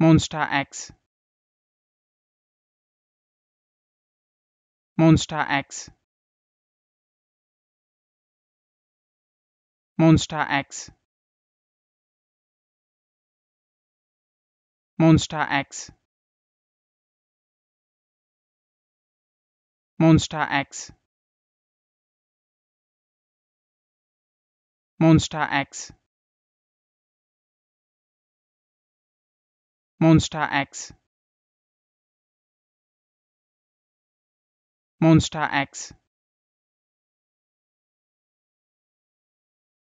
Monster X Monster X Monster X Monster X Monster X Monster X Monster X Monster X